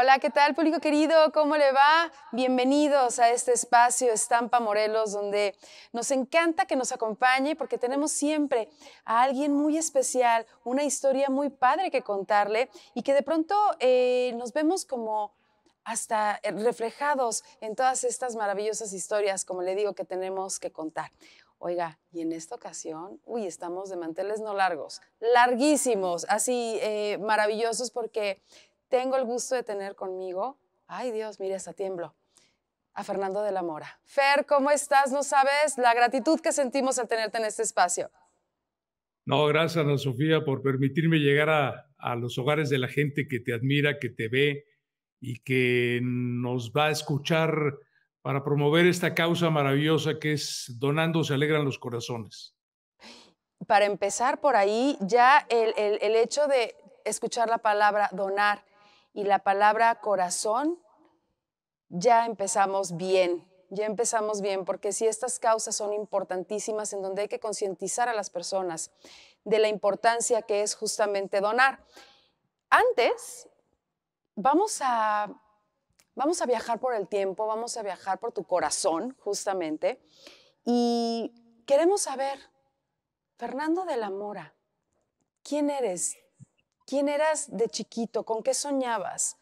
Hola, ¿qué tal público querido? ¿Cómo le va? Bienvenidos a este espacio Estampa Morelos, donde nos encanta que nos acompañe porque tenemos siempre a alguien muy especial, una historia muy padre que contarle y que de pronto eh, nos vemos como hasta reflejados en todas estas maravillosas historias, como le digo, que tenemos que contar. Oiga, y en esta ocasión, uy, estamos de manteles no largos, larguísimos, así eh, maravillosos porque tengo el gusto de tener conmigo, ay Dios, mire, hasta tiemblo, a Fernando de la Mora. Fer, ¿cómo estás? No sabes la gratitud que sentimos al tenerte en este espacio. No, gracias Ana Sofía por permitirme llegar a, los hogares de la gente que te admira, que te ve y que nos va a escuchar para promover esta causa maravillosa que es Donando se alegran los corazones. Para empezar por ahí, ya el, el hecho de escuchar la palabra donar y la palabra corazón, ya empezamos bien, ya empezamos bien, porque si estas causas son importantísimas en donde hay que concientizar a las personas de la importancia que es justamente donar. Antes, vamos a, vamos a viajar por el tiempo, vamos a viajar por tu corazón, justamente, y queremos saber, Fernando de la Mora, ¿quién eres? ¿Quién eras de chiquito? ¿Con qué soñabas?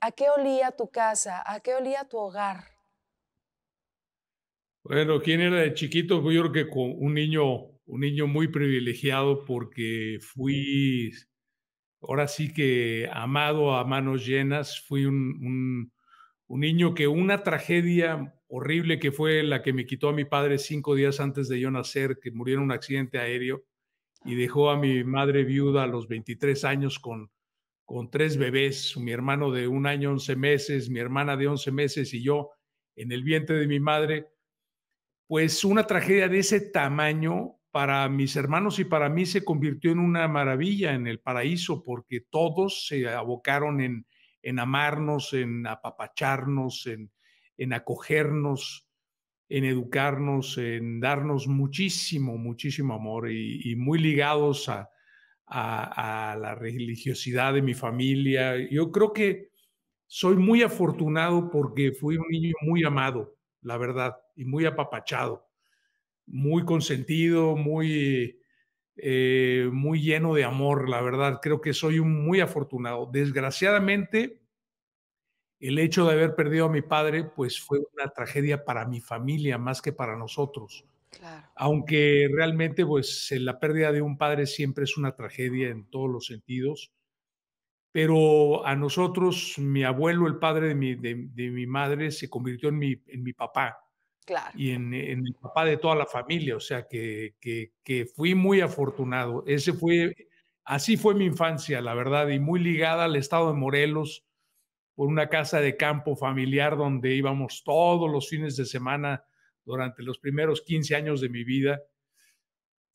¿A qué olía tu casa? ¿A qué olía tu hogar? Bueno, ¿quién era de chiquito? Yo creo que con un niño, un niño muy privilegiado porque fui, ahora sí que amado a manos llenas, fui un, un niño que una tragedia horrible que fue la que me quitó a mi padre cinco días antes de yo nacer, que murió en un accidente aéreo, y dejó a mi madre viuda a los 23 años con, con tres bebés, mi hermano de un año, 11 meses, mi hermana de 11 meses y yo en el vientre de mi madre, pues una tragedia de ese tamaño para mis hermanos y para mí se convirtió en una maravilla, en el paraíso, porque todos se abocaron en, en amarnos, en apapacharnos, en, en acogernos, en educarnos, en darnos muchísimo, muchísimo amor y, muy ligados a, la religiosidad de mi familia. Yo creo que soy muy afortunado porque fui un niño muy amado, la verdad, y muy apapachado, muy consentido, muy, eh, muy lleno de amor, la verdad. Creo que soy un muy afortunado. Desgraciadamente, el hecho de haber perdido a mi padre, pues fue una tragedia para mi familia más que para nosotros. Aunque realmente, pues la pérdida de un padre siempre es una tragedia en todos los sentidos. Pero a nosotros, mi abuelo, el padre de mi, de, mi madre, se convirtió en mi, en mi papá. Claro. Y en, en, el papá de toda la familia. O sea, que, que, que fui muy afortunado. Ese fue, así fue mi infancia, la verdad, y muy ligada al estado de Morelos por una casa de campo familiar donde íbamos todos los fines de semana durante los primeros 15 años de mi vida.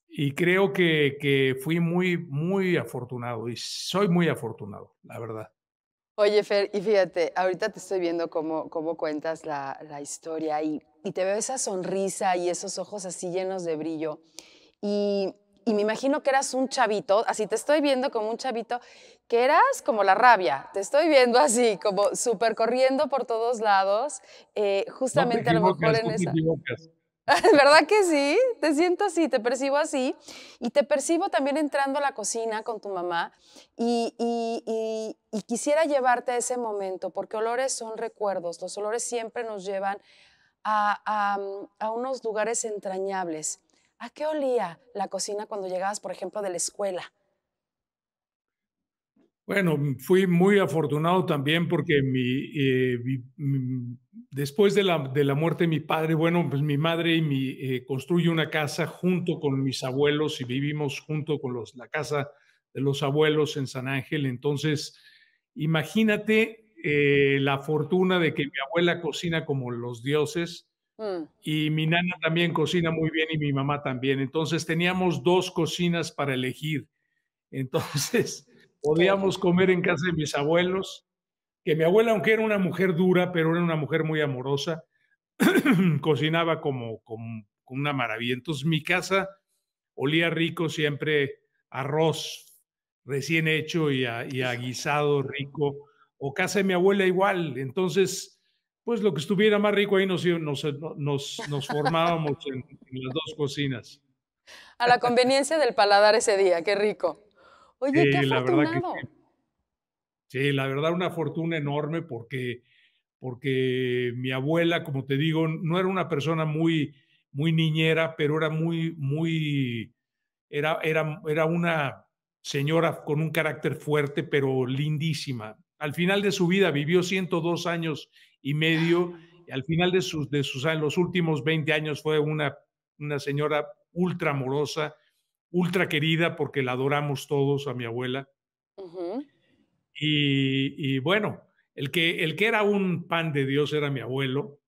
Y creo que, que fui muy, muy afortunado y soy muy afortunado, la verdad. Oye, Fer, y fíjate, ahorita te estoy viendo cómo, cómo cuentas la, historia y, te veo esa sonrisa y esos ojos así llenos de brillo. Y, y, me imagino que eras un chavito, así te estoy viendo como un chavito que eras como la rabia, te estoy viendo así, como súper corriendo por todos lados, eh, justamente a lo mejor en no esa... ¿Verdad que sí? Te siento así, te percibo así. Y te percibo también entrando a la cocina con tu mamá. Y, y, y, quisiera llevarte a ese momento, porque olores son recuerdos. Los olores siempre nos llevan a, a, a unos lugares entrañables. ¿A qué olía la cocina cuando llegabas, por ejemplo, de la escuela? Bueno, mm, fui muy afortunado también porque mi, eh, mm, después de la, muerte de mi padre, bueno, pues mi madre y mi, eh, construye una casa junto con mis abuelos y vivimos junto con los, la casa de los abuelos en San Ángel. Entonces, imagínate eh, la fortuna de que mi abuela cocina como los dioses mm. y mi nana también cocina muy bien y mi mamá también. Entonces teníamos dos cocinas para elegir. Entonces Podíamos comer en casa de mis abuelos, que mi abuela, aunque era una mujer dura, pero era una mujer muy amorosa, cocinaba como, con una maravilla. Entonces mi casa olía rico siempre, arroz recién hecho y a, guisado rico, o casa de mi abuela igual. Entonces pues lo que estuviera más rico ahí nos, formábamos en, las dos cocinas. A la conveniencia del paladar ese día, qué rico. Oye, sí, qué afortunado. sí, la verdad, una fortuna enorme porque, porque mi abuela, como te digo, no era una persona muy, muy niñera, pero era muy, muy, era, era, era una señora con un carácter fuerte, pero lindísima. Al final de su vida vivió 102 años y medio. Ah. al final de sus, de sus, en los últimos 20 años fue una, una señora ultra amorosa, ultra querida porque la adoramos todos, a mi abuela. y, bueno, el que, el que era un pan de Dios era mi abuelo.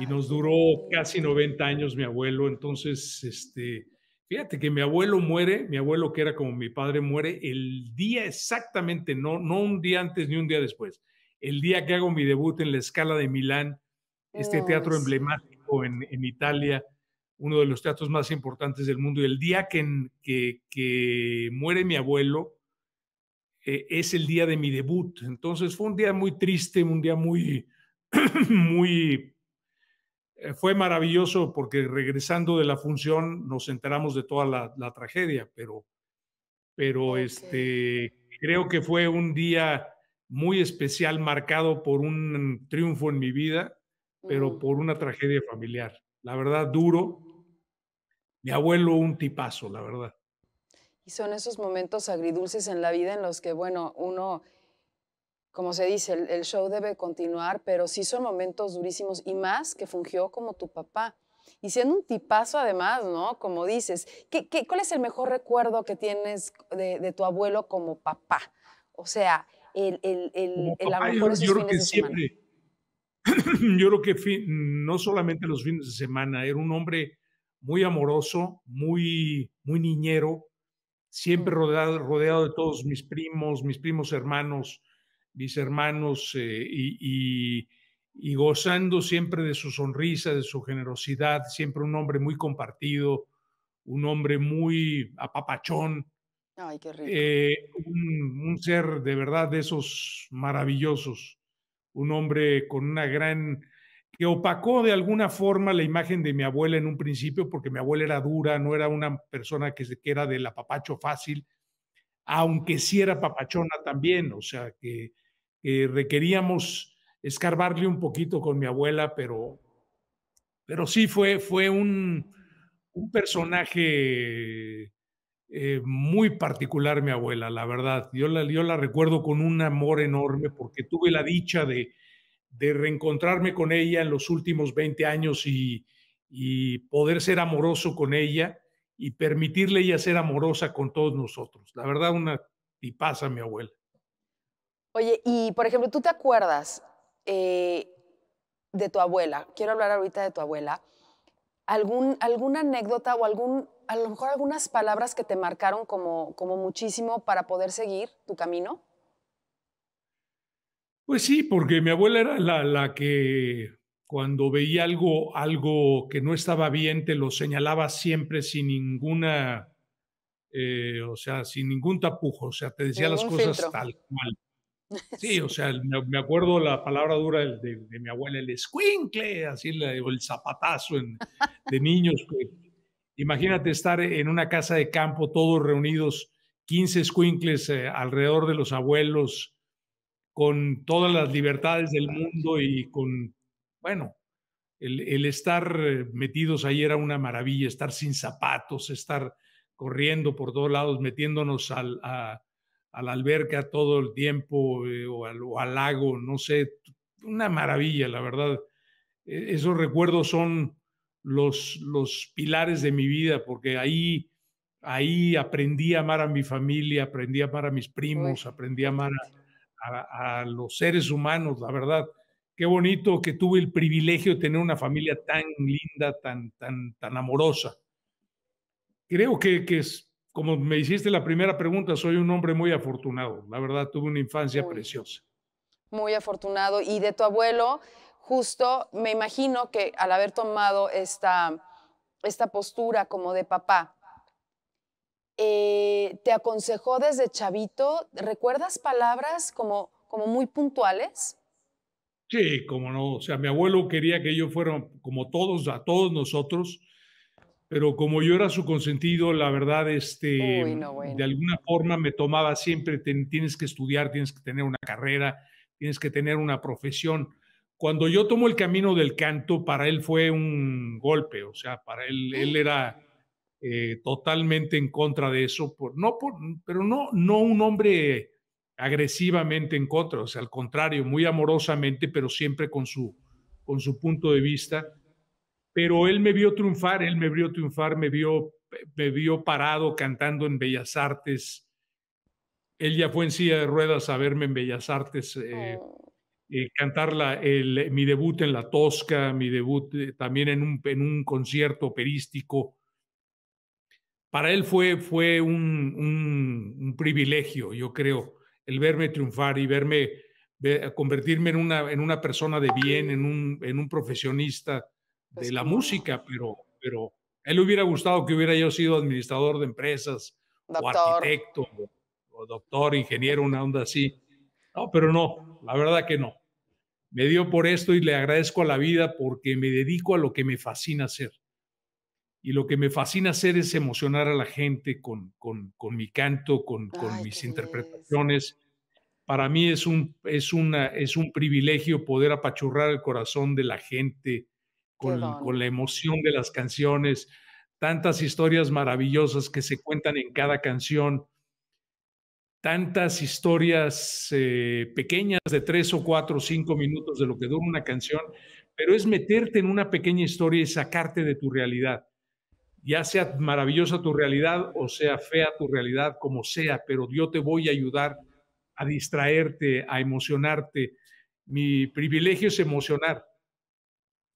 y nos duró casi 90 años mi abuelo. Entonces, este, fíjate que mi abuelo muere, mi abuelo que era como mi padre muere el día exactamente, no, no un día antes ni un día después, el día que hago mi debut en la escala de Milán, este teatro emblemático en, en Italia uno de los teatros más importantes del mundo. Y el día que, que, muere mi abuelo eh, es el día de mi debut. Entonces fue un día muy triste, un día muy, muy... Eh, fue maravilloso porque regresando de la función nos enteramos de toda la, tragedia, pero, pero este, creo que fue un día muy especial, marcado por un triunfo en mi vida, pero por una tragedia familiar la verdad, duro, mi abuelo un tipazo, la verdad. Y son esos momentos agridulces en la vida en los que, bueno, uno, como se dice, el, show debe continuar, pero sí son momentos durísimos y más que fungió como tu papá. Y siendo un tipazo además, ¿no? Como dices, ¿qué, cuál es el mejor recuerdo que tienes de, tu abuelo como papá? O sea, el, el, el, el papá, yo, yo creo que siempre, Yo creo que no solamente los fines de semana, era un hombre muy amoroso, muy, muy niñero, siempre mm. rodeado, rodeado de todos mis primos, mis primos hermanos, mis hermanos, eh, y, y, gozando siempre de su sonrisa, de su generosidad, siempre un hombre muy compartido, un hombre muy apapachón. Eh, un ser de verdad de esos maravillosos, un hombre con una gran que opacó de alguna forma la imagen de mi abuela en un principio, porque mi abuela era dura, no era una persona que, que era del apapacho fácil, aunque sí era papachona también, o sea que, requeríamos escarbarle un poquito con mi abuela, pero, pero sí fue, fue un, un personaje eh, muy particular mi abuela, la verdad. Yo la, yo la recuerdo con un amor enorme porque tuve la dicha de, de reencontrarme con ella en los últimos 20 años y, poder ser amoroso con ella y permitirle ella ser amorosa con todos nosotros. La verdad, una tipaza, mi abuela. Oye, y por ejemplo, ¿tú te acuerdas eh, de tu abuela? Quiero hablar ahorita de tu abuela. ¿Alguna anécdota o algún, a lo mejor algunas palabras que te marcaron como muchísimo para poder seguir tu camino? Pues sí, porque mi abuela era la, la que cuando veía algo, algo que no estaba bien, te lo señalaba siempre sin ninguna, eh, o sea, sin ningún tapujo, o sea, te decía las cosas tal cual. Sí, o sea, me acuerdo la palabra dura de, mi abuela, el squinkle así, el zapatazo de niños. imagínate estar en una casa de campo, todos reunidos, 15 escuincles eh, alrededor de los abuelos, con todas las libertades del mundo y con, bueno, el, estar eh, metidos ahí era una maravilla, estar sin zapatos, estar corriendo por todos lados, metiéndonos al, a, la alberca todo el tiempo eh, o, al, lago, no sé, una maravilla, la verdad. E, esos recuerdos son los, los pilares de mi vida, porque ahí, ahí aprendí a amar a mi familia, aprendí a amar a mis primos, aprendí a amar a, a, los seres humanos, la verdad. Qué bonito que tuve el privilegio de tener una familia tan linda, tan, tan, tan amorosa. Creo que, como me hiciste la primera pregunta, soy un hombre muy afortunado. La verdad, tuve una infancia preciosa. Muy afortunado. Y de tu abuelo, justo me imagino que al haber tomado esta postura como de papá, eh, te aconsejó desde chavito, ¿recuerdas palabras como, como muy puntuales? Sí, como no. O sea, mi abuelo quería que yo fuera como todos, a todos nosotros, pero como yo era su consentido, la verdad, este, de alguna forma me tomaba siempre, tienes que estudiar, tienes que tener una carrera, tienes que tener una profesión. Cuando yo tomo el camino del canto, para él fue un golpe, o sea, para él, él era eh, totalmente en contra de eso, por, no pero no, no un hombre agresivamente en contra, o sea, al contrario, muy amorosamente, pero siempre con su, con su punto de vista. Pero él me vio triunfar, él me vio triunfar, me vio, parado cantando en Bellas Artes. Él ya fue en silla de ruedas a verme en Bellas Artes. Eh, oh. eh, cantar mi debut en La Tosca, mi debut también en un concierto operístico para él fue, fue un, privilegio, yo creo, el verme triunfar y verme convertirme en una, en una persona de bien, en un, en un profesionista de pues la música, pero, pero él le hubiera gustado que hubiera yo sido administrador de empresas o arquitecto doctor, ingeniero, una onda así. No, pero no, la verdad que no. Me dio por esto y le agradezco a la vida porque me dedico a lo que me fascina hacer y lo que me fascina hacer es emocionar a la gente con, mi canto, con, mis interpretaciones. Para mí es un, es, una, es un privilegio poder apachurrar el corazón de la gente con, la emoción de las canciones, tantas historias maravillosas que se cuentan en cada canción, tantas historias eh, pequeñas de tres o cuatro o cinco minutos de lo que dura una canción, pero es meterte en una pequeña historia y sacarte de tu realidad ya sea maravillosa tu realidad o sea fea tu realidad, como sea, pero yo te voy a ayudar a distraerte, a emocionarte. Mi privilegio es emocionar.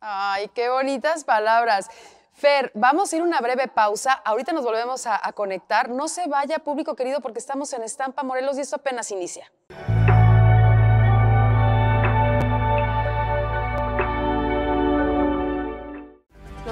Ay, qué bonitas palabras. Fer, vamos a ir una breve pausa. Ahorita nos volvemos a, a conectar. No se vaya, público querido, porque estamos en Estampa Morelos y esto apenas inicia.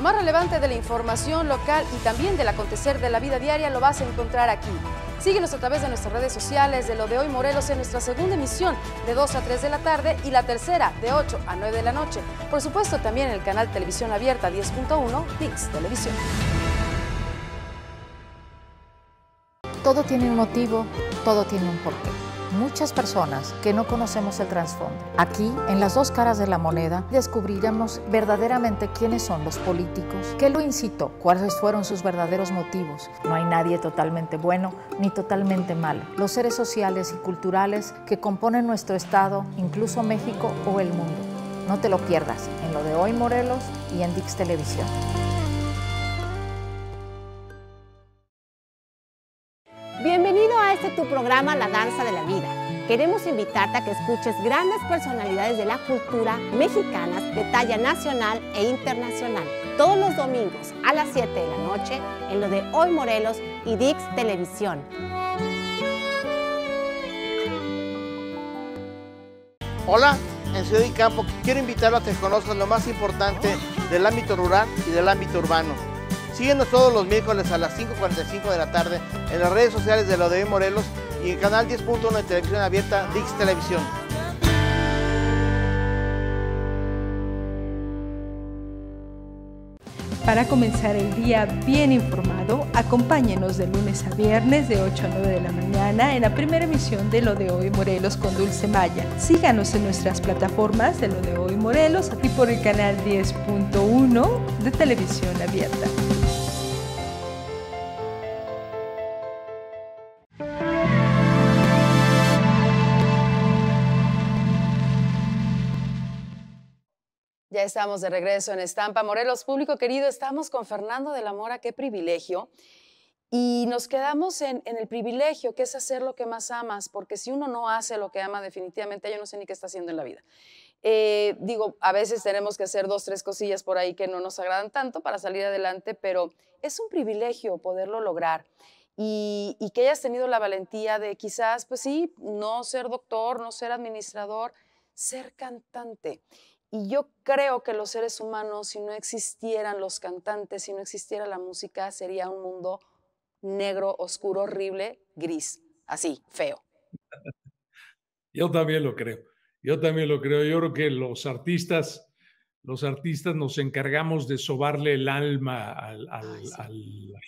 Lo más relevante de la información local y también del acontecer de la vida diaria lo vas a encontrar aquí. Síguenos a través de nuestras redes sociales de Lo de Hoy Morelos en nuestra segunda emisión de 2 a 3 de la tarde y la tercera de 8 a 9 de la noche. Por supuesto también en el canal Televisión Abierta 10.1, TIX Televisión. Todo tiene un motivo, todo tiene un porqué muchas personas que no conocemos el trasfondo. Aquí, en las dos caras de la moneda, descubriremos verdaderamente quiénes son los políticos, qué lo incitó, cuáles fueron sus verdaderos motivos. No hay nadie totalmente bueno ni totalmente malo. Los seres sociales y culturales que componen nuestro Estado, incluso México o el mundo. No te lo pierdas en lo de hoy Morelos y en Dix Televisión. Bienvenido este tu programa La Danza de la Vida. Queremos invitarte a que escuches grandes personalidades de la cultura mexicana de talla nacional e internacional todos los domingos a las 7 de la noche en lo de Hoy Morelos y Dix Televisión. Hola, en Ciudad y Campo quiero invitarlo a que conozcan lo más importante del ámbito rural y del ámbito urbano Síguenos todos los miércoles a las 5.45 de la tarde en las redes sociales de Lo De Hoy Morelos y en canal 10.1 de televisión abierta Dix Televisión. Para comenzar el día bien informado, acompáñenos de lunes a viernes de 8 a 9 de la mañana en la primera emisión de Lo de Hoy Morelos con Dulce Maya. Síganos en nuestras plataformas de Lo de Hoy Morelos y por el canal 10.1 de Televisión Abierta. estamos de regreso en Estampa. Morelos, público querido, estamos con Fernando de la Mora, qué privilegio. Y nos quedamos en, el privilegio, que es hacer lo que más amas, porque si uno no hace lo que ama, definitivamente yo no sé ni qué está haciendo en la vida. Eh, digo, a veces tenemos que hacer dos, tres cosillas por ahí que no nos agradan tanto para salir adelante, pero es un privilegio poderlo lograr. y que hayas tenido la valentía de quizás, pues sí, no ser doctor, no ser administrador, ser cantante. Y yo creo que los seres humanos, si no existieran los cantantes, si no existiera la música, sería un mundo negro, oscuro, horrible, gris, así, feo. Yo también lo creo. Yo también lo creo. Yo creo que los artistas, los artistas nos encargamos de sobarle el alma a la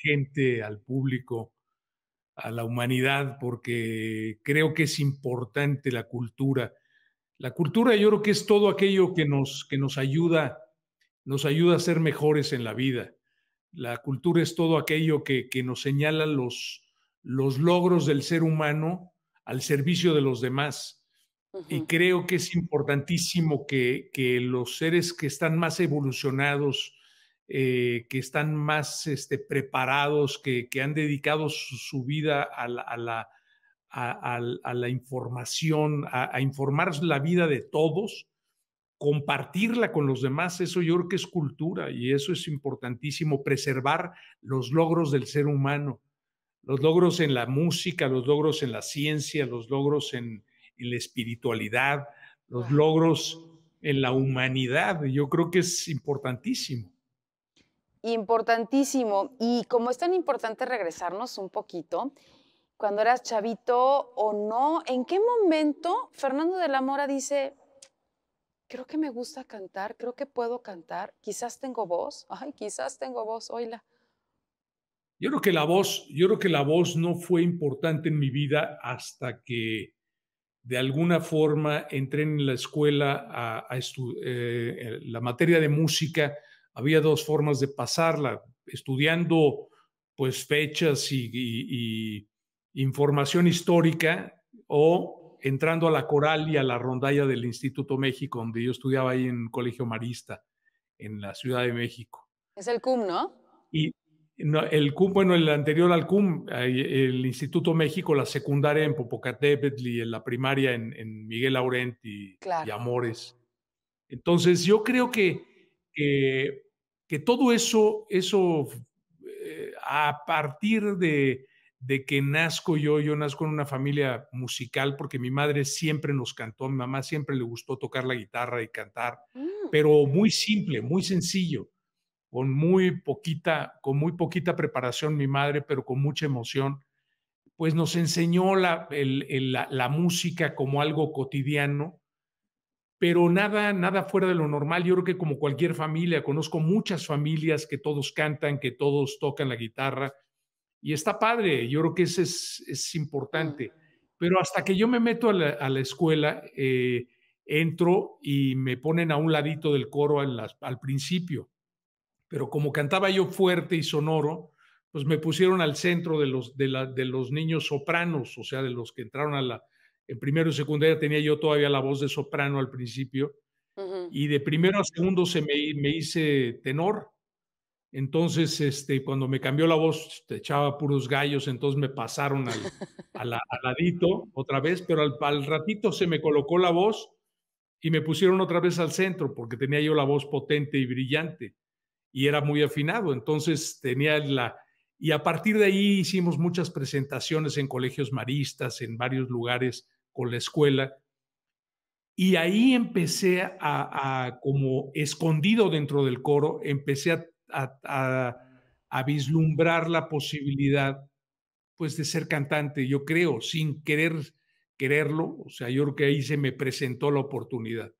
gente, al público, a la humanidad, porque creo que es importante la cultura la cultura yo creo que es todo aquello que nos, que nos ayuda, nos ayuda a ser mejores en la vida. La cultura es todo aquello que, nos señala los, los logros del ser humano al servicio de los demás. Y creo que es importantísimo que, los seres que están más evolucionados, eh, que están más este, preparados, que, han dedicado su, vida a la a, la información, a, informar la vida de todos, compartirla con los demás, eso yo creo que es cultura y eso es importantísimo, preservar los logros del ser humano, los logros en la música, los logros en la ciencia, los logros en la espiritualidad, los logros en la humanidad, yo creo que es importantísimo. Importantísimo. Y como es tan importante regresarnos un poquito, cuando eras chavito o no, ¿en qué momento Fernando de la Mora dice, creo que me gusta cantar, creo que puedo cantar, quizás tengo voz, ay, quizás tengo voz, oíla? Yo creo que la voz, yo creo que la voz no fue importante en mi vida hasta que de alguna forma entré en la escuela a, eh, eh, la materia de música. Había dos formas de pasarla, estudiando pues fechas y, y información histórica o entrando a la coral y a la rondalla del Instituto México, donde yo estudiaba ahí en colegio marista, en la Ciudad de México. Es el CUM, ¿no? Y el CUM, bueno, el anterior al CUM, el Instituto México, la secundaria en Popocatépetl y la primaria en, Miguel Laurent y, Amores. Entonces, yo creo que, todo eso, eso eh, a partir de, de que nazco yo, yo nazco en una familia musical porque mi madre siempre nos cantó, mi mamá siempre le gustó tocar la guitarra y cantar, mm. pero muy simple, muy sencillo, con muy poquita, con muy poquita preparación mi madre, pero con mucha emoción, pues nos enseñó la, la, música como algo cotidiano, pero nada, nada fuera de lo normal. Yo creo que como cualquier familia, conozco muchas familias que todos cantan, que todos tocan la guitarra, y está padre, yo creo que eso es, importante. Pero hasta que yo me meto a la, escuela, eh, entro y me ponen a un ladito del coro al, principio. Pero como cantaba yo fuerte y sonoro, pues me pusieron al centro de los, de, los niños sopranos, o sea, de los que entraron En primero y secundaria tenía yo todavía la voz de soprano al principio. Y de primero a segundo se me, me hice tenor. Entonces, este, cuando me cambió la voz, echaba puros gallos, entonces me pasaron al, ladito otra vez, pero al, al, ratito se me colocó la voz y me pusieron otra vez al centro, porque tenía yo la voz potente y brillante y era muy afinado. Entonces tenía la... Y a partir de ahí hicimos muchas presentaciones en colegios maristas, en varios lugares con la escuela. Y ahí empecé a como escondido dentro del coro, empecé a a, vislumbrar la posibilidad pues de ser cantante, yo creo, sin querer quererlo, o sea, yo creo que ahí se me presentó la oportunidad.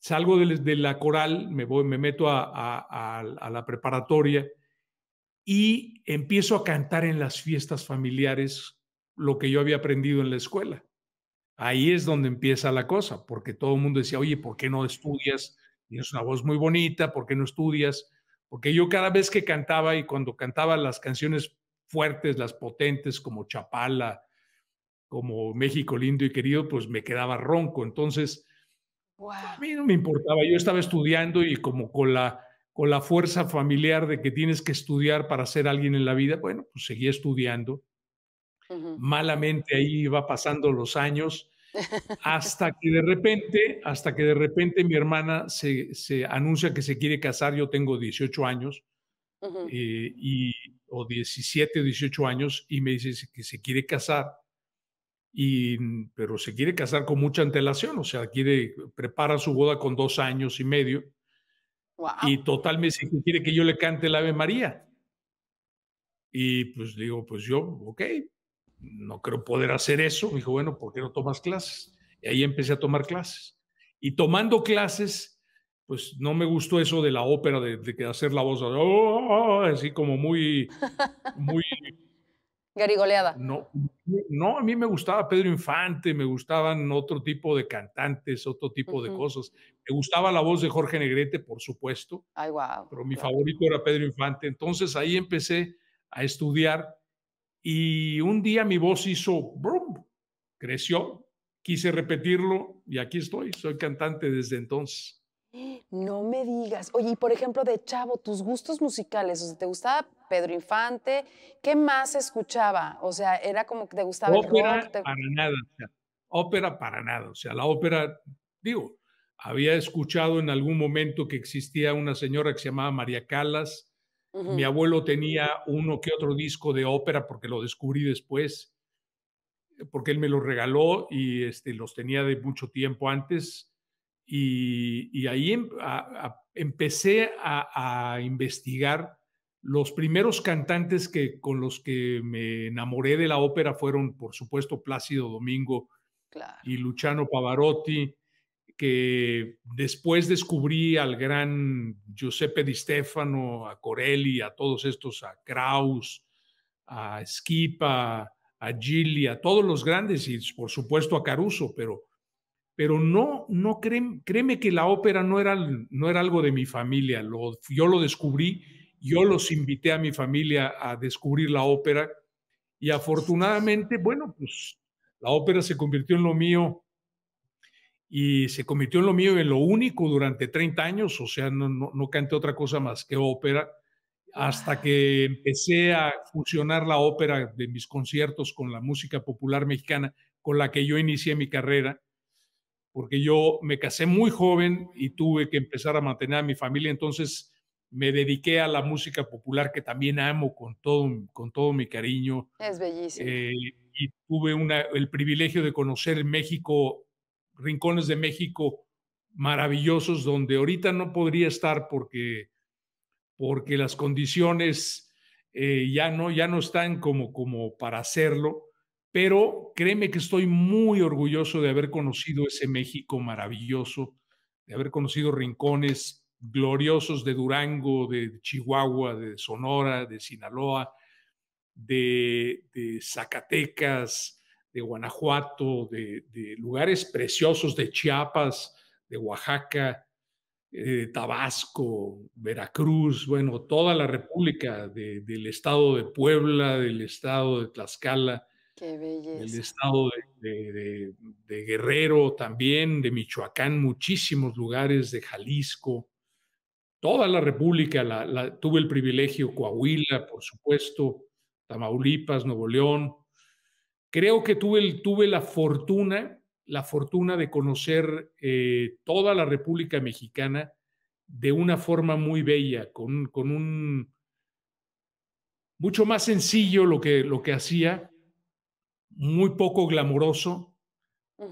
Salgo de, la coral, me voy, me meto a, a, la preparatoria y empiezo a cantar en las fiestas familiares lo que yo había aprendido en la escuela. Ahí es donde empieza la cosa, porque todo el mundo decía, oye, ¿por qué no estudias? Tienes una voz muy bonita, ¿por qué no estudias? Porque yo cada vez que cantaba y cuando cantaba las canciones fuertes, las potentes, como Chapala, como México lindo y querido, pues me quedaba ronco. Entonces, a mí no me importaba. Yo estaba estudiando y como con la, con la fuerza familiar de que tienes que estudiar para ser alguien en la vida, bueno, pues seguía estudiando. Malamente ahí iba pasando los años hasta que de repente, hasta que de repente mi hermana se, anuncia que se quiere casar, yo tengo 18 años, eh, y, o 17 o 18 años, y me dice que se quiere casar, y, pero se quiere casar con mucha antelación, o sea, quiere, prepara su boda con dos años y medio, y totalmente quiere que yo le cante la Ave María. Y pues digo, pues yo, ok, no creo poder hacer eso. Me dijo, bueno, ¿por qué no tomas clases? Y ahí empecé a tomar clases. Y tomando clases, pues no me gustó eso de la ópera, de, que hacer la voz oh", así como muy, muy... Garigoleada. No, no, a mí me gustaba Pedro Infante, me gustaban otro tipo de cantantes, otro tipo de cosas. Me gustaba la voz de Jorge Negrete, por supuesto. Ay, wow. Pero mi favorito era Pedro Infante. Entonces ahí empecé a estudiar y un día mi voz hizo, brum, creció, quise repetirlo y aquí estoy, soy cantante desde entonces. No me digas. Oye, y por ejemplo, de chavo, tus gustos musicales, o sea, ¿te gustaba Pedro Infante? ¿Qué más escuchaba? O sea, era como que te gustaba ópera el Para nada, o ópera para nada. O sea, la ópera, digo, había escuchado en algún momento que existía una señora que se llamaba María Calas, mi abuelo tenía uno que otro disco de ópera porque lo descubrí después, porque él me lo regaló y este, los tenía de mucho tiempo antes. Y, ahí em, empecé a, investigar. Los primeros cantantes que, con los que me enamoré de la ópera fueron, por supuesto, Plácido Domingo y Luciano Pavarotti que después descubrí al gran Giuseppe Di Stefano, a Corelli, a todos estos, a Kraus, a Schipa, a Gilli, a todos los grandes y por supuesto a Caruso, pero, pero no, no créeme, que la ópera no era, no era algo de mi familia, yo lo descubrí, yo los invité a mi familia a descubrir la ópera y afortunadamente, bueno, pues la ópera se convirtió en lo mío y se convirtió en lo mío, en lo único durante 30 años, o sea, no, no, canté otra cosa más que ópera, hasta ah. que empecé a fusionar la ópera de mis conciertos con la música popular mexicana, con la que yo inicié mi carrera, porque yo me casé muy joven y tuve que empezar a mantener a mi familia, entonces me dediqué a la música popular que también amo con todo, con todo mi cariño. Es bellísimo. Eh, y tuve una, el privilegio de conocer México rincones de México maravillosos donde ahorita no podría estar porque, porque las condiciones eh, ya, no, ya no están como, como para hacerlo, pero créeme que estoy muy orgulloso de haber conocido ese México maravilloso, de haber conocido rincones gloriosos de Durango, de Chihuahua, de Sonora, de Sinaloa, de, de Zacatecas, de Guanajuato, de, lugares preciosos de Chiapas, de Oaxaca, eh, Tabasco, Veracruz, bueno, toda la República del estado de Puebla, del estado de Tlaxcala, del estado de, Guerrero también, de Michoacán, muchísimos lugares, de Jalisco, toda la República, la, tuve el privilegio, Coahuila, por supuesto, Tamaulipas, Nuevo León, Creo que tuve, tuve la fortuna, la fortuna de conocer eh, toda la República Mexicana de una forma muy bella, con, un mucho más sencillo lo que, lo que hacía, muy poco glamoroso,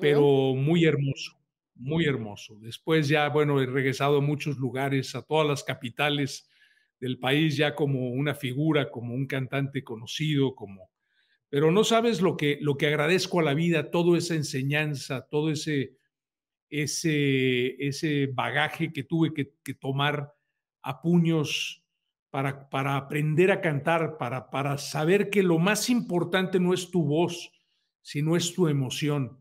pero muy hermoso, muy hermoso. Después ya, bueno, he regresado a muchos lugares, a todas las capitales del país, ya como una figura, como un cantante conocido, como, pero no sabes lo que, lo que agradezco a la vida, toda esa enseñanza, todo ese, ese, ese bagaje que tuve que, tomar a puños para, para, aprender a cantar, para, para saber que lo más importante no es tu voz, sino es tu emoción.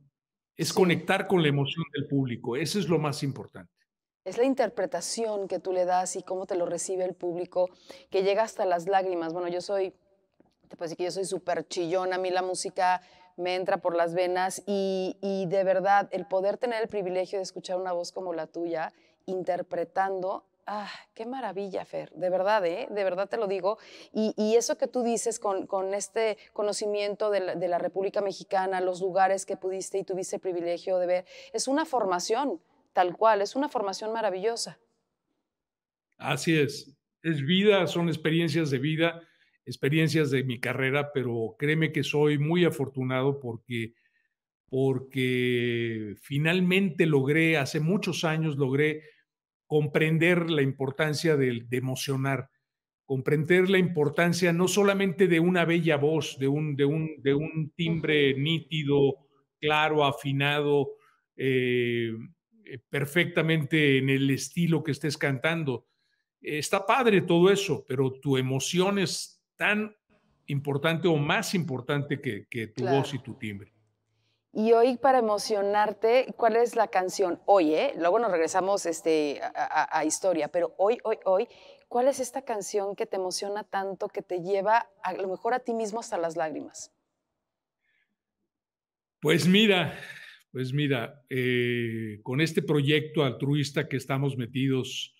Es conectar con la emoción del público. Eso es lo más importante. Es la interpretación que tú le das y cómo te lo recibe el público, que llega hasta las lágrimas. Bueno, yo soy pues que yo soy súper chillona, a mí la música me entra por las venas y, de verdad el poder tener el privilegio de escuchar una voz como la tuya interpretando, ah, qué maravilla, Fer, de verdad, ¿eh? de verdad te lo digo. Y, eso que tú dices con, este conocimiento de la, de la, República Mexicana, los lugares que pudiste y tuviste el privilegio de ver, es una formación tal cual, es una formación maravillosa. Así es, es vida, son experiencias de vida experiencias de mi carrera, pero créeme que soy muy afortunado porque, porque finalmente logré, hace muchos años logré comprender la importancia de, emocionar, comprender la importancia no solamente de una bella voz, de un, de un, de un timbre nítido, claro, afinado, eh, eh, perfectamente en el estilo que estés cantando. Está padre todo eso, pero tu emoción es tan importante o más importante que, tu voz y tu timbre. Y hoy para emocionarte, ¿cuál es la canción? Hoy, ¿eh? Luego nos regresamos este, a, historia, pero hoy, hoy, hoy, ¿cuál es esta canción que te emociona tanto, que te lleva a lo mejor a ti mismo hasta las lágrimas? Pues mira, pues mira, eh, con este proyecto altruista que estamos metidos,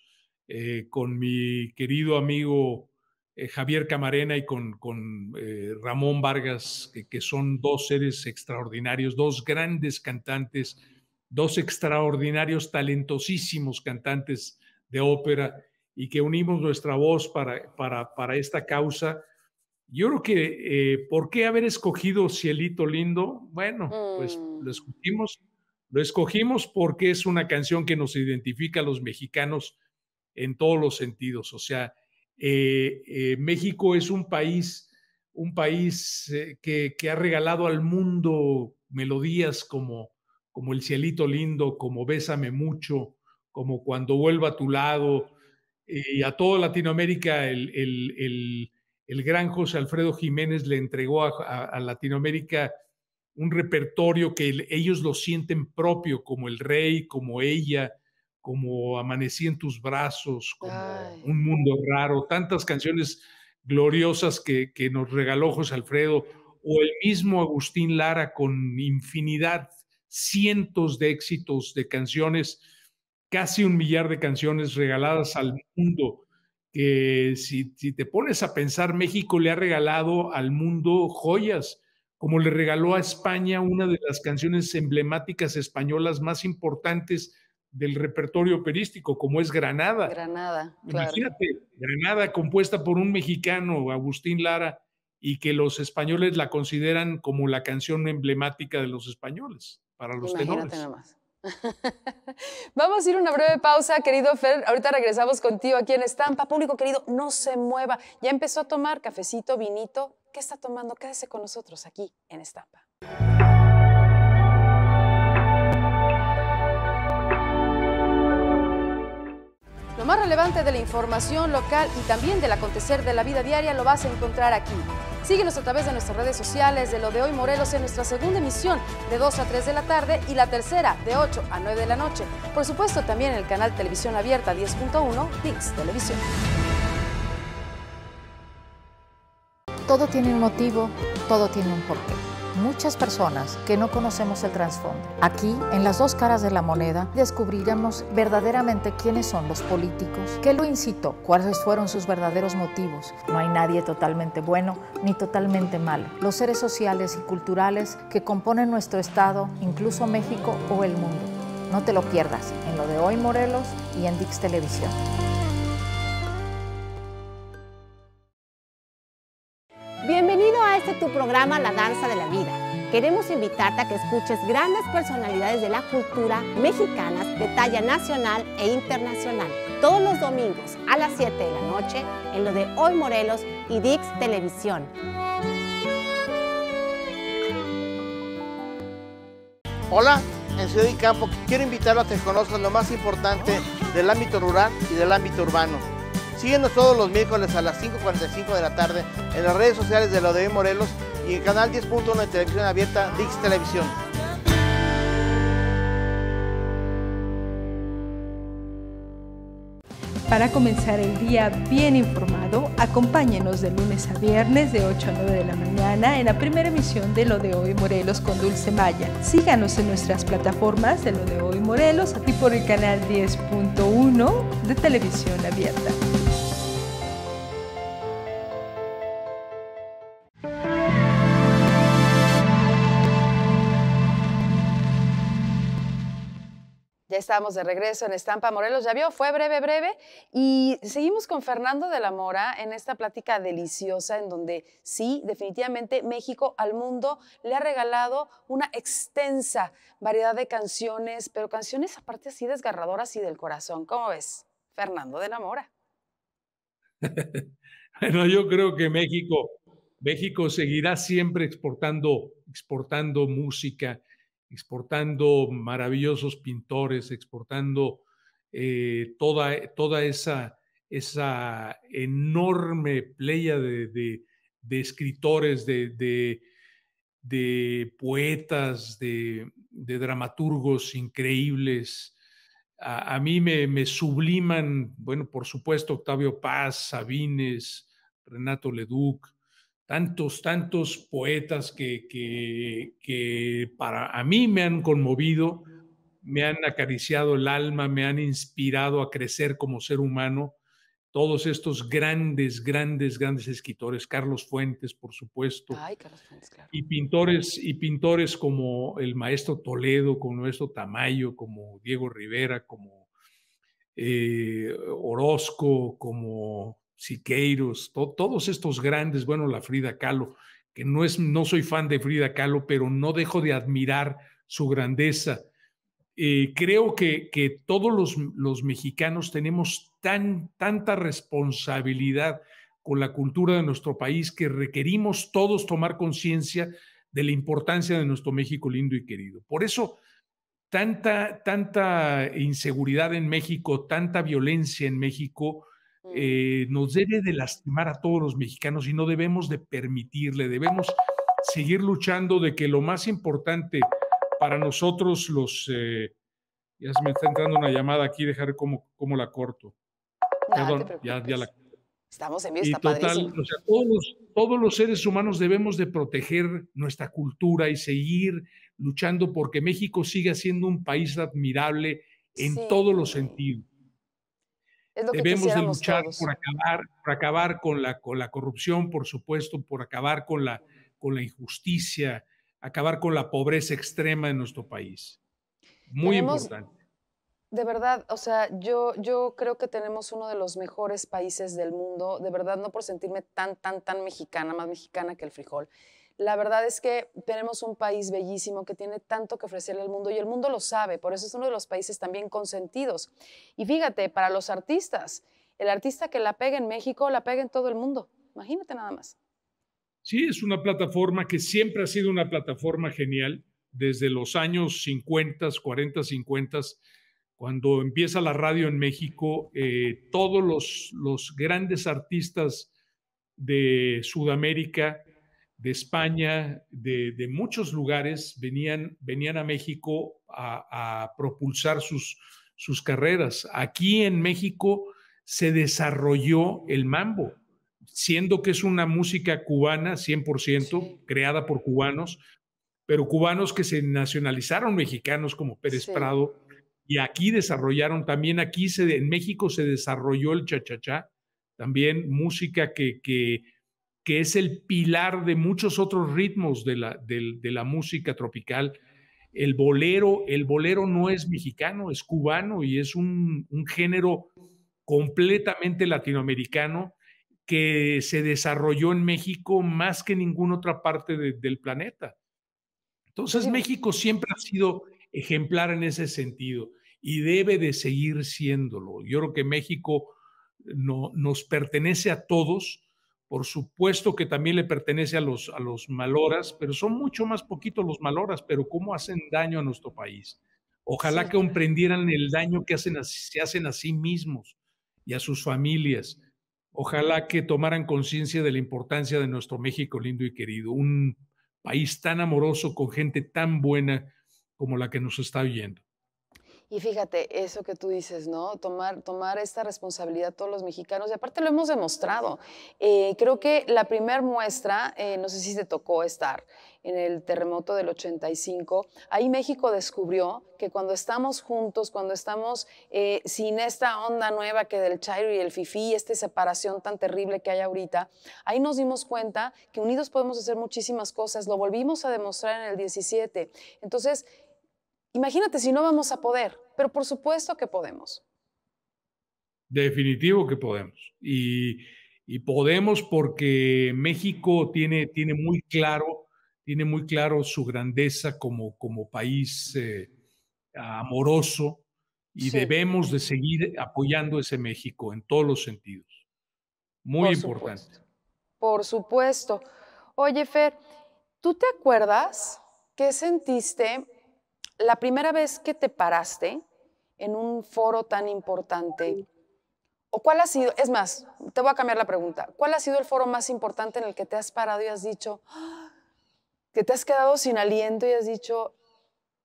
eh, con mi querido amigo eh, Javier Camarena y con, con eh, Ramón Vargas, que, son dos seres extraordinarios, dos grandes cantantes, dos extraordinarios, talentosísimos cantantes de ópera y que unimos nuestra voz para, para, para esta causa. Yo creo que, eh, ¿por qué haber escogido Cielito Lindo? Bueno, pues mm. lo escogimos, lo escogimos porque es una canción que nos identifica a los mexicanos en todos los sentidos, o sea, eh, eh, México es un país, un país eh, que, ha regalado al mundo melodías como, como El cielito lindo, como Bésame mucho, como Cuando vuelva a tu lado, y a toda Latinoamérica el, el, el, gran José Alfredo Jiménez le entregó a Latinoamérica un repertorio que ellos lo sienten propio, como el rey, como ella, como Amanecí en tus brazos, como Un mundo raro, tantas canciones gloriosas que, nos regaló José Alfredo, o el mismo Agustín Lara con infinidad, cientos de éxitos de canciones, casi un millar de canciones regaladas al mundo. Que si, si, te pones a pensar, México le ha regalado al mundo joyas, como le regaló a España una de las canciones emblemáticas españolas más importantes del repertorio operístico, como es Granada. Granada, claro. Imagínate, Granada compuesta por un mexicano, Agustín Lara, y que los españoles la consideran como la canción emblemática de los españoles, para los Imagínate tenores. Vamos a ir una breve pausa, querido Fer. Ahorita regresamos contigo aquí en Estampa. Público querido, no se mueva. Ya empezó a tomar cafecito, vinito. ¿Qué está tomando? Quédese con nosotros aquí en Estampa. Lo más relevante de la información local y también del acontecer de la vida diaria lo vas a encontrar aquí. Síguenos a través de nuestras redes sociales de Lo de Hoy Morelos en nuestra segunda emisión de 2 a 3 de la tarde y la tercera de 8 a 9 de la noche. Por supuesto también en el canal Televisión Abierta 10.1, VIX Televisión. Todo tiene un motivo, todo tiene un porqué muchas personas que no conocemos el trasfondo. Aquí, en las dos caras de la moneda, descubriremos verdaderamente quiénes son los políticos, qué lo incitó, cuáles fueron sus verdaderos motivos. No hay nadie totalmente bueno ni totalmente malo. Los seres sociales y culturales que componen nuestro Estado, incluso México o el mundo. No te lo pierdas en lo de hoy Morelos y en Dix Televisión. Este tu programa La Danza de la Vida. Queremos invitarte a que escuches grandes personalidades de la cultura mexicanas de talla nacional e internacional todos los domingos a las 7 de la noche en lo de Hoy Morelos y Dix Televisión. Hola, en Ciudad y Campo quiero invitarlo a que conozcan lo más importante del ámbito rural y del ámbito urbano Síguenos todos los miércoles a las 5.45 de la tarde en las redes sociales de Lo De Hoy Morelos y en canal 10.1 de televisión abierta Dix Televisión. Para comenzar el día bien informado, acompáñenos de lunes a viernes de 8 a 9 de la mañana en la primera emisión de Lo de Hoy Morelos con Dulce Maya. Síganos en nuestras plataformas de Lo de Hoy Morelos y por el canal 10.1 de Televisión Abierta. estamos de regreso en Estampa Morelos. Ya vio, fue breve, breve. Y seguimos con Fernando de la Mora en esta plática deliciosa en donde sí, definitivamente México al mundo le ha regalado una extensa variedad de canciones, pero canciones aparte así desgarradoras y del corazón. ¿Cómo ves, Fernando de la Mora? bueno, yo creo que México, México seguirá siempre exportando, exportando música exportando maravillosos pintores, exportando eh, toda, eh, toda esa, esa enorme playa de, escritores, de, poetas, de, dramaturgos increíbles. A, mí me, me, subliman, bueno, por supuesto, Octavio Paz, Sabines, Renato Leduc, tantos, tantos poetas que, que, para a mí me han conmovido, me han acariciado el alma, me han inspirado a crecer como ser humano. Todos estos grandes, grandes, grandes escritores, Carlos Fuentes, por supuesto, Ay, Carlos Fuentes, claro. y pintores y pintores como el maestro Toledo, como nuestro Tamayo, como Diego Rivera, como eh, Orozco, como Siqueiros, todos estos grandes, bueno, la Frida Kahlo, que no, es, no soy fan de Frida Kahlo, pero no dejo de admirar su grandeza. Eh, creo que, todos los, los, mexicanos tenemos tan, tanta responsabilidad con la cultura de nuestro país que requerimos todos tomar conciencia de la importancia de nuestro México lindo y querido. Por eso, tanta, tanta inseguridad en México, tanta violencia en México, Mm. Eh, nos debe de lastimar a todos los mexicanos y no debemos de permitirle, debemos seguir luchando de que lo más importante para nosotros los... Eh, ya se me está entrando una llamada aquí, dejar cómo, la corto. Perdón, ya, ya, la... Estamos en esta todos, los, seres humanos debemos de proteger nuestra cultura y seguir luchando porque México sigue siendo un país admirable en todos los sentidos Debemos eh, luchar por acabar, por acabar con la, con la corrupción, por supuesto, por acabar con la, con la injusticia, acabar con la pobreza extrema en nuestro país. Muy importante. De verdad, o sea, yo, yo creo que tenemos uno de los mejores países del mundo, de verdad, no por sentirme tan, tan, tan mexicana, más mexicana que el frijol. La verdad es que tenemos un país bellísimo que tiene tanto que ofrecerle al mundo y el mundo lo sabe, por eso es uno de los países también consentidos. Y fíjate, para los artistas, el artista que la pega en México, la pega en todo el mundo. Imagínate nada más. Sí, es una plataforma que siempre ha sido una plataforma genial desde los años 50, 40, 50, cuando empieza la radio en México, eh, todos los grandes artistas de Sudamérica, España, de, muchos lugares, venían, venían a México a, propulsar sus, sus carreras. Aquí en México se desarrolló el mambo, siendo que es una música cubana 100%, creada por cubanos, pero cubanos que se nacionalizaron mexicanos como Pérez Prado, y aquí desarrollaron también, aquí en México se desarrolló el cha-cha-cha, también música que, que que es el pilar de muchos otros ritmos de la, la música tropical. El bolero, el bolero no es mexicano, es cubano y es un, género completamente latinoamericano que se desarrolló en México más que en ninguna otra parte del planeta. Entonces México siempre ha sido ejemplar en ese sentido y debe de seguir siéndolo. Yo creo que México no, nos pertenece a todos por supuesto que también le pertenece a los, a los maloras, pero son mucho más poquitos los maloras, pero cómo hacen daño a nuestro país. Ojalá que comprendieran el daño que hacen se hacen a sí mismos y a sus familias. Ojalá que tomaran conciencia de la importancia de nuestro México lindo y querido, un país tan amoroso con gente tan buena como la que nos está oyendo. Y fíjate, eso que tú dices, ¿no? Tomar, tomar esta responsabilidad todos los mexicanos. Y aparte lo hemos demostrado. Eh, creo que la primera muestra, eh, no sé si se tocó estar en el terremoto del 85, ahí México descubrió que cuando estamos juntos, cuando estamos eh, sin esta onda nueva que del Chairo y el Fifi, esta separación tan terrible que hay ahorita, ahí nos dimos cuenta que unidos podemos hacer muchísimas cosas, lo volvimos a demostrar en el 17. Entonces, Imagínate si no vamos a poder, pero por supuesto que podemos. Definitivo que podemos. Y, podemos porque México tiene, tiene, muy claro, tiene muy claro su grandeza como, como país eh, amoroso y debemos de seguir apoyando ese México en todos los sentidos. Muy importante. Por supuesto. Oye, Fer, ¿tú te acuerdas qué sentiste la primera vez que te paraste en un foro tan importante, o cuál ha sido, es más, te voy a cambiar la pregunta, ¿cuál ha sido el foro más importante en el que te has parado y has dicho, ah, que te has quedado sin aliento y has dicho,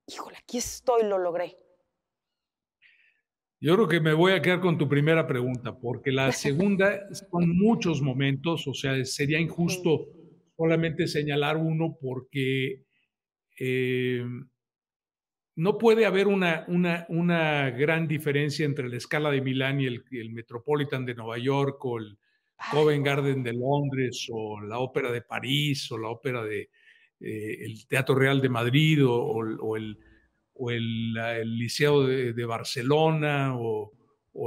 híjole, aquí estoy, lo logré? Yo creo que me voy a quedar con tu primera pregunta, porque la segunda son muchos momentos, o sea, sería injusto solamente señalar uno porque eh, no puede haber una, una, gran diferencia entre la escala de Milán y el, Metropolitan de Nueva York o el Covent Garden de Londres o la Ópera de París o la Ópera de eh, el Teatro Real de Madrid o, el, o Liceo de, Barcelona o,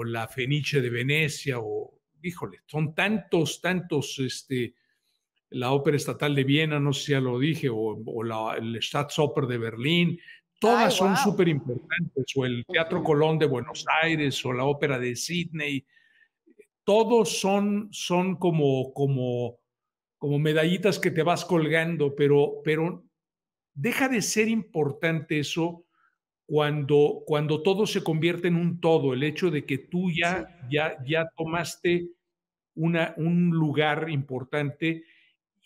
la Fenice de Venecia o, híjole, son tantos, tantos, este, la Ópera Estatal de Viena, no sé si ya lo dije, o, o la, el Staatsoper de Berlín todas son súper importantes, o el Teatro Colón de Buenos Aires, o la Ópera de Sydney, todos son, son como, como, como medallitas que te vas colgando, pero, pero deja de ser importante eso cuando, cuando todo se convierte en un todo, el hecho de que tú ya, ya, ya tomaste una, un lugar importante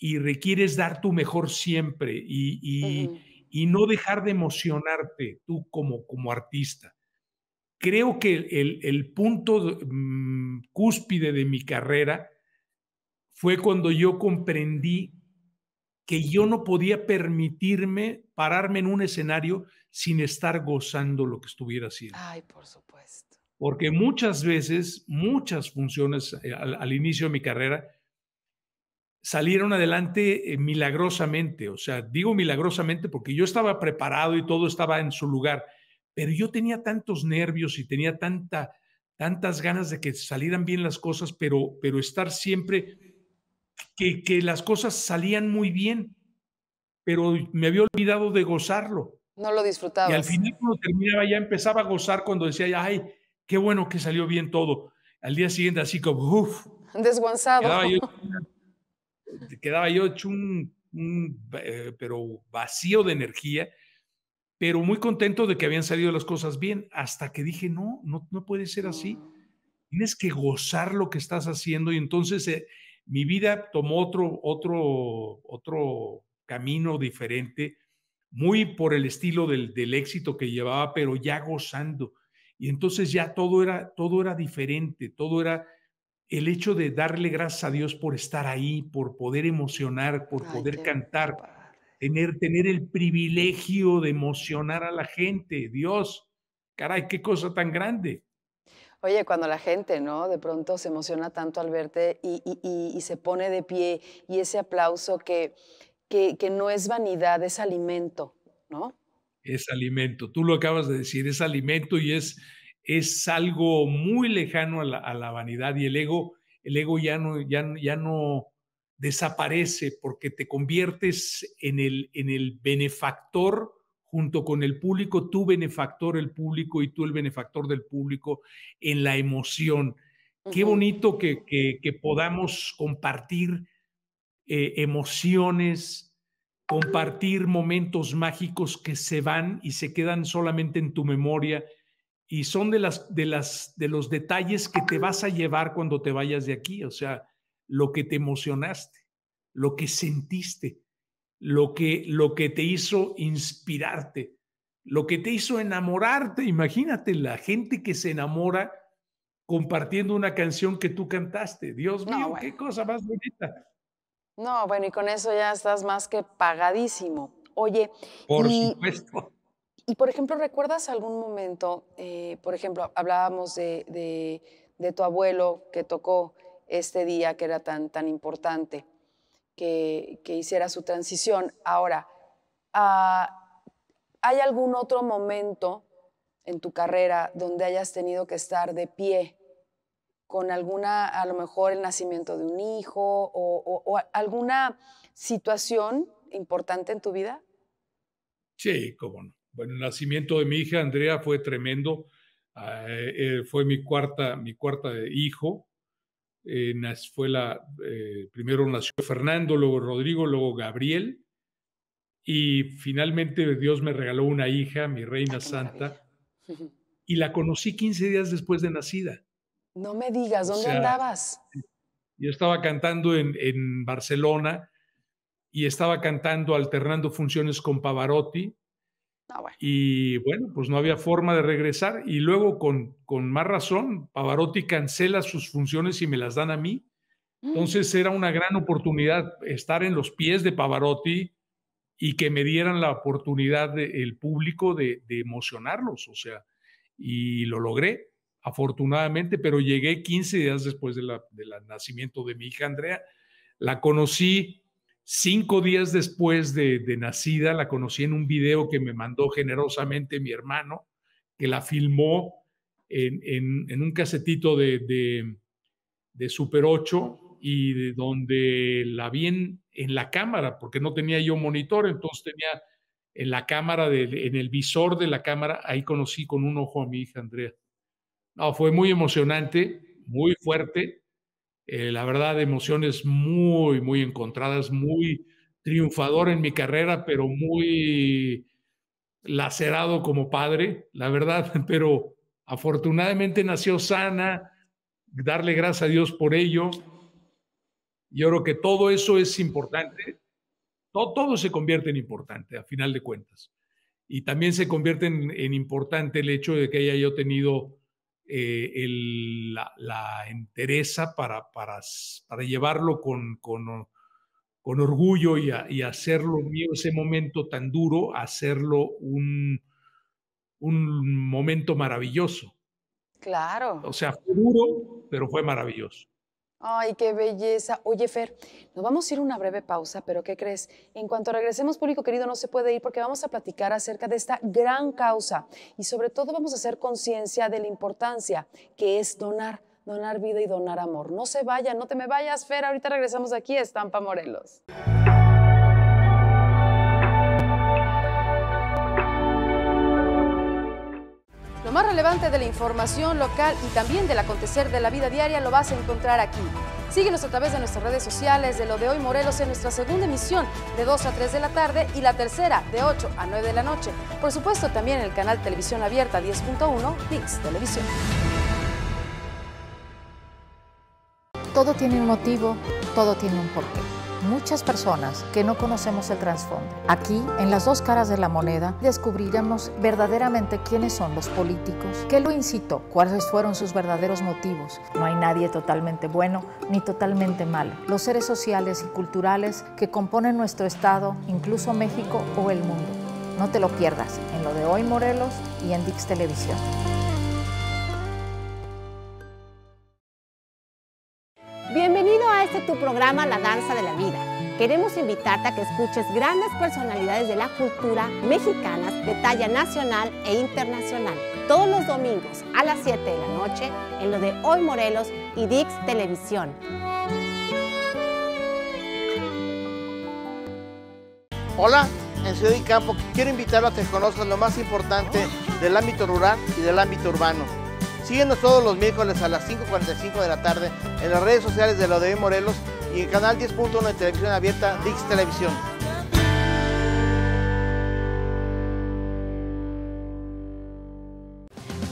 y requieres dar tu mejor siempre y, y, y no dejar de emocionarte tú como, como artista. Creo que el, punto mm, cúspide de mi carrera fue cuando yo comprendí que yo no podía permitirme pararme en un escenario sin estar gozando lo que estuviera haciendo. Ay, por supuesto. Porque muchas veces, muchas funciones eh, al inicio de mi carrera, salieron adelante eh, milagrosamente. O sea, digo milagrosamente porque yo estaba preparado y todo estaba en su lugar, pero yo tenía tantos nervios y tenía tanta, tantas ganas de que salieran bien las cosas, pero, pero estar siempre que, las cosas salían muy bien, pero me había olvidado de gozarlo. No lo disfrutaba. Y al final cuando terminaba ya empezaba a gozar cuando decía, ay, qué bueno que salió bien todo. Al día siguiente así como, uff. yo... quedaba yo hecho un, eh, pero vacío de energía, pero muy contento de que habían salido las cosas bien, hasta que dije, no, no, puede ser así. Tienes que gozar lo que estás haciendo y entonces eh, mi vida tomó otro, otro, otro camino diferente, muy por el estilo del, del éxito que llevaba, pero ya gozando. Y entonces ya todo era, todo era diferente, todo era el hecho de darle gracias a Dios por estar ahí, por poder emocionar, por poder cantar, tener, tener el privilegio de emocionar a la gente. Dios, caray, qué cosa tan grande. Oye, cuando la gente, ¿no? De pronto se emociona tanto al verte y, se pone de pie y ese aplauso que, que no es vanidad, es alimento, ¿no? Es alimento, tú lo acabas de decir, es alimento y es, es algo muy lejano a la, vanidad y el ego, el ego ya no, ya, ya no desaparece porque te conviertes en el, en el benefactor junto con el público, tú benefactor el público y tú el benefactor del público en la emoción. Qué bonito que, que, podamos compartir eh, emociones, compartir momentos mágicos que se van y se quedan solamente en tu memoria y son de, las, de, las, de los detalles que te vas a llevar cuando te vayas de aquí, o sea, lo que te emocionaste, lo que sentiste, lo que, lo que te hizo inspirarte, lo que te hizo enamorarte. Imagínate la gente que se enamora compartiendo una canción que tú cantaste. Dios mío, qué cosa más bonita. No, bueno, y con eso ya estás más que pagadísimo. Oye, por supuesto. Y por ejemplo, ¿recuerdas algún momento, eh, por ejemplo, hablábamos de, tu abuelo que tocó este día que era tan, tan importante, que, hiciera su transición? Ahora, ah, ¿hay algún otro momento en tu carrera donde hayas tenido que estar de pie con alguna, a lo mejor el nacimiento de un hijo o, o alguna situación importante en tu vida? Sí, cómo no. Bueno, el nacimiento de mi hija Andrea fue tremendo. Ah, eh, eh, fue mi cuarta, mi cuarta hijo. Eh, fue la, eh, primero nació Fernando, luego Rodrigo, luego Gabriel. Y finalmente Dios me regaló una hija, mi reina santa. Y la conocí 15 días después de nacida. No me digas, ¿dónde andabas? Yo estaba cantando en, en Barcelona y estaba cantando, alternando funciones con Pavarotti Ah, y bueno, pues no había forma de regresar. Y luego, con, más razón, Pavarotti cancela sus funciones y me las dan a mí. Mm. Entonces era una gran oportunidad estar en los pies de Pavarotti y que me dieran la oportunidad de el público de, emocionarlos, o sea, y lo logré, afortunadamente, pero llegué 15 días después del nacimiento de mi hija Andrea, la conocí, Cinco días después de, nacida, la conocí en un video que me mandó generosamente mi hermano, que la filmó en, un casetito de, de, Super 8 y de donde la vi en, la cámara, porque no tenía yo monitor, entonces tenía en la cámara, en el visor de la cámara, ahí conocí con un ojo a mi hija Andrea. No, fue muy emocionante, muy fuerte eh, la verdad, emociones muy, muy encontradas, muy triunfador en mi carrera, pero muy lacerado como padre, la verdad, pero afortunadamente nació sana, darle gracias a Dios por ello. Yo creo que todo eso es importante, todo, se convierte en importante a final de cuentas. Y también se convierte en importante el hecho de que haya yo tenido eh, la, entereza para, para, para llevarlo con, con, orgullo y, hacerlo mío ese momento tan duro, hacerlo un, un momento maravilloso. Claro. O sea, fue duro, pero fue maravilloso. Ay, qué belleza. Oye, Fer, nos vamos a ir una breve pausa, pero ¿qué crees? En cuanto regresemos, público querido, no se puede ir porque vamos a platicar acerca de esta gran causa y sobre todo vamos a hacer conciencia de la importancia que es donar, donar vida y donar amor. No se vayan, no te me vayas, Fer. Ahorita regresamos aquí a Estampa Morelos. relevante de la información local y también del acontecer de la vida diaria lo vas a encontrar aquí. Síguenos a través de nuestras redes sociales de Lo de Hoy Morelos en nuestra segunda emisión de 2 a 3 de la tarde y la tercera de 8 a 9 de la noche. Por supuesto también en el canal Televisión Abierta 10.1 Pix Televisión. Todo tiene un motivo, todo tiene un porqué muchas personas que no conocemos el trasfondo. Aquí, en las dos caras de la moneda, descubriremos verdaderamente quiénes son los políticos, qué lo incitó, cuáles fueron sus verdaderos motivos. No hay nadie totalmente bueno ni totalmente malo. Los seres sociales y culturales que componen nuestro Estado, incluso México o el mundo. No te lo pierdas en lo de hoy Morelos y en Dix Televisión. este tu programa La Danza de la Vida. Queremos invitarte a que escuches grandes personalidades de la cultura mexicana de talla nacional e internacional todos los domingos a las 7 de la noche en lo de Hoy Morelos y Dix Televisión. Hola, en Ciudad y Campo quiero invitarlo a que conozcan lo más importante oh. del ámbito rural y del ámbito urbano Síguenos todos los miércoles a las 5.45 de la tarde en las redes sociales de Lo De Hoy Morelos y en canal 10.1 de televisión abierta Dix Televisión.